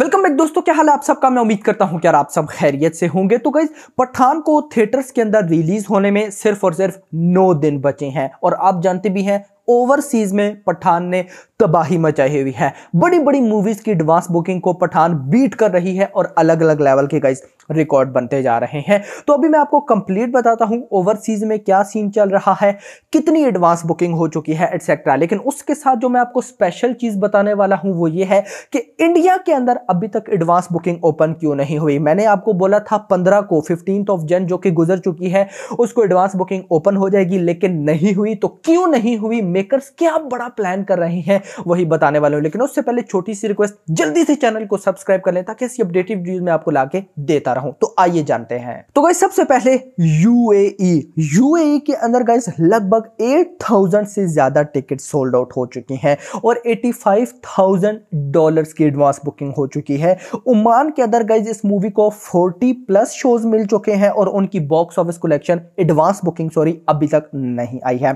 Welcome back दोस्तों क्या हाल है आप सबका मैं उम्मीद करता हूं कि यार आप सब खैरियत से होंगे तो गई पठान को थिएटर्स के अंदर रिलीज होने में सिर्फ और सिर्फ नौ दिन बचे हैं और आप जानते भी हैं ओवरसीज में पठान ने तबाही मचाई हुई है बड़ी बड़ी मूवीज की एडवांस बुकिंग को पठान बीट कर रही है और अलग अलग लेवल के गाइस रिकॉर्ड बनते जा रहे हैं तो अभी मैं आपको कंप्लीट बताता हूं ओवरसीज में क्या सीन चल रहा है कितनी एडवांस बुकिंग हो चुकी है एटसेट्रा लेकिन उसके साथ जो मैं आपको स्पेशल चीज़ बताने वाला हूं वो ये है कि इंडिया के अंदर अभी तक एडवांस बुकिंग ओपन क्यों नहीं हुई मैंने आपको बोला था पंद्रह को फिफ्टीन ऑफ जन जो कि गुजर चुकी है उसको एडवांस बुकिंग ओपन हो जाएगी लेकिन नहीं हुई तो क्यों नहीं हुई मेकर्स क्या बड़ा प्लान कर रहे हैं वही बताने वाले हूँ लेकिन उससे पहले छोटी सी रिक्वेस्ट जल्दी से चैनल को सब्सक्राइब कर लें ताकि ऐसी अपडेटिव न्यूज़ में आपको लाके देता रहा करता हूं तो आइए जानते हैं तो गाइस सबसे पहले यूएई यूएई e। e के अंदर गाइस लगभग 8000 से ज्यादा टिकट सोल्ड आउट हो चुकी हैं और 85,000 डॉलर्स की एडवांस बुकिंग हो चुकी है उमान के अंदर गाइस इस मूवी को 40 प्लस शोज मिल चुके हैं और उनकी box office collection advance booking sorry अभी तक नहीं आई है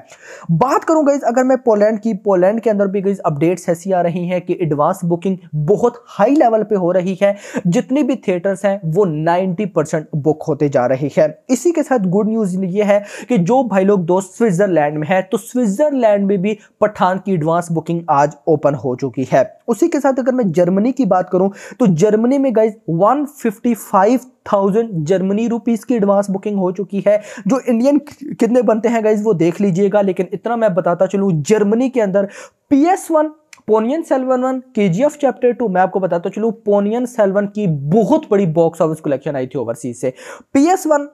बात करूं गाइज अगर मैं पोलैंड की पोलैंड के अंदर भी गाइज अपडेट्स ऐसी आ रही हैं कि एडवांस बुकिंग बहुत हाई लेवल पे हो रही है जितनी भी थिएटर्स हैं वो 90 परसेंट बुक होते जा रही है इसी के साथ गुड न्यूज़ ये है कि जो भाई लोग दोस्त स्विट्ज़रलैंड में है तो स्विट्ज़रलैंड में भी पठान की एडवांस बुकिंग आज ओपन हो चुकी है उसी के साथ अगर मैं जर्मनी की बात करूं तो जर्मनी में guys one thousand Germany rupees की एडवांस बुकिंग हो चुकी है जो इंडियन कितने बनते हैं गाइज वो देख लीजिएगा लेकिन इतना मैं बताता चलूँ जर्मनी के अंदर P S one Ponniyin Selvan one K G F chapter to मैं आपको बताता चलू पोनियन सेलवन की बहुत बड़ी बॉक्स ऑफिस कलेक्शन आई थी ओवरसीज से P S one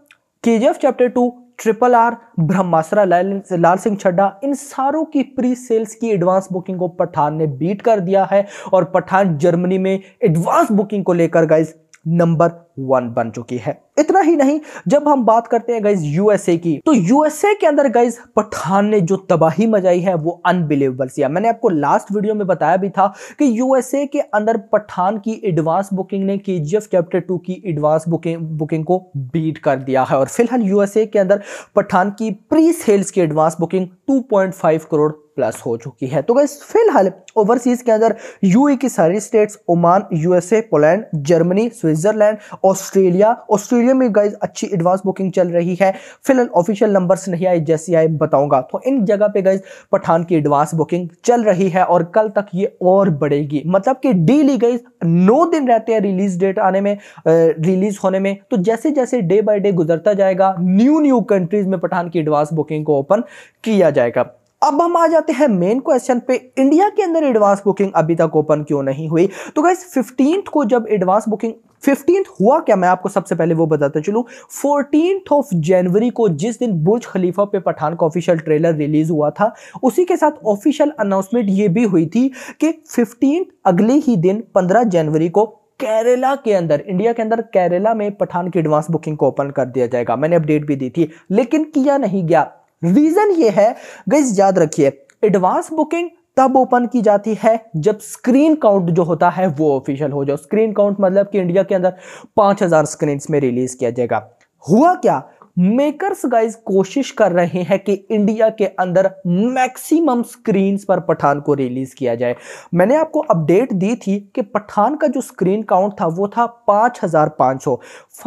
K G F chapter two triple R Brahmastra Laal, Singh Chaddha इन सारों की प्री सेल्स की एडवांस बुकिंग को पठान ने बीट कर दिया है और पठान जर्मनी में एडवांस बुकिंग को लेकर गाइज नंबर वन बन चुकी है इतना ही नहीं जब हम बात करते हैं गाइज यूएसए की तो यूएसए के अंदर गाइज पठान ने जो तबाही मचाई है वो अनबिलीवेबल सी है मैंने आपको लास्ट वीडियो में बताया भी था कि यूएसए के अंदर पठान की एडवांस बुकिंग ने के चैप्टर टू की एडवांस बुकिंग बुकिंग को बीट कर दिया है और फिलहाल यूएसए के अंदर पठान की प्री सेल्स की एडवांस बुकिंग 2.5 करोड़ प्लस हो चुकी है तो गाइज फिलहाल ओवरसीज के अंदर यूए e की सारी states Oman USA Poland Germany Switzerland Australia Australia में गाइज अच्छी एडवांस बुकिंग चल रही है फिलहाल ऑफिशियल नंबर्स नहीं आए जैसे आए बताऊंगा तो इन जगह पे गाइज पठान की एडवांस बुकिंग चल रही है और कल तक ये और बढ़ेगी मतलब कि डेली गाइज नौ दिन रहते हैं रिलीज डेट आने में रिलीज होने में तो जैसे जैसे डे बाय डे गुजरता जाएगा न्यू न्यू कंट्रीज में पठान की एडवांस बुकिंग को ओपन किया जाएगा अब हम आ जाते हैं मेन क्वेश्चन पे इंडिया के अंदर एडवांस बुकिंग अभी तक ओपन क्यों नहीं हुई तो गाइस फिफ्टीन को जब एडवांस बुकिंग फिफ्टींथ हुआ क्या मैं आपको सबसे पहले वो बताता चलूँ फोर्टीनथ ऑफ जनवरी को जिस दिन बुर्ज खलीफा पे पठान का ऑफिशियल ट्रेलर रिलीज हुआ था उसी के साथ ऑफिशियल अनाउंसमेंट ये भी हुई थी कि फिफ्टीन अगले ही दिन पंद्रह जनवरी को केरला के अंदर इंडिया के अंदर केरला में पठान की एडवांस बुकिंग को ओपन कर दिया जाएगा मैंने अपडेट भी दी थी लेकिन किया नहीं गया रीजन ये है गैस याद रखिए एडवांस बुकिंग तब ओपन की जाती है जब स्क्रीन काउंट जो होता है वो ऑफिशियल हो जाए स्क्रीन काउंट मतलब कि इंडिया के अंदर पांच हजार स्क्रीन में रिलीज किया जाएगा हुआ क्या मेकर्स गाइस कोशिश कर रहे हैं कि इंडिया के अंदर मैक्सिमम स्क्रीन्स पर पठान को रिलीज किया जाए मैंने आपको अपडेट दी थी कि पठान का जो स्क्रीन काउंट था वो था 5500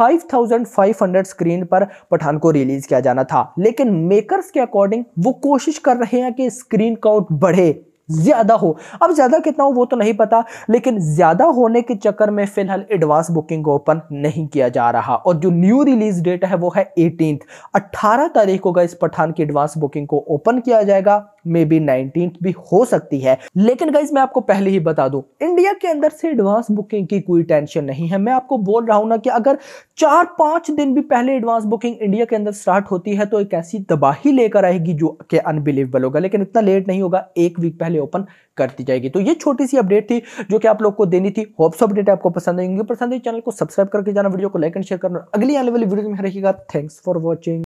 5500 स्क्रीन पर पठान को रिलीज किया जाना था लेकिन मेकर्स के अकॉर्डिंग वो कोशिश कर रहे हैं कि स्क्रीन काउंट बढ़े ज़्यादा हो अब ज़्यादा कितना हो वो तो नहीं पता लेकिन ज़्यादा होने के चक्कर में फ़िलहाल एडवांस बुकिंग को ओपन नहीं किया जा रहा और जो न्यू रिलीज डेट है वो है एटीन अट्ठारह तारीख को इस पठान की एडवांस बुकिंग को ओपन किया जाएगा मे बी नाइनटीन भी हो सकती है लेकिन गाइज मैं आपको पहले ही बता दूं इंडिया के अंदर से एडवांस बुकिंग की कोई टेंशन नहीं है मैं आपको बोल रहा हूं ना कि अगर चार पांच दिन भी पहले एडवांस बुकिंग इंडिया के अंदर स्टार्ट होती है तो एक ऐसी तबाही लेकर आएगी जो कि अनबिलीवेबल होगा लेकिन इतना लेट नहीं होगा एक वीक पहले ओपन कर दी जाएगी तो ये छोटी सी अपडेट थी जो कि आप लोग को देनी थी होप्स अपडेट आपको पसंद आएंगे पसंद है चैनल को सब्सक्राइब करके जाना वीडियो को लाइक एंड शेयर करना अगली आने वाली वीडियो में रहेगा थैंक्स फॉर वॉचिंग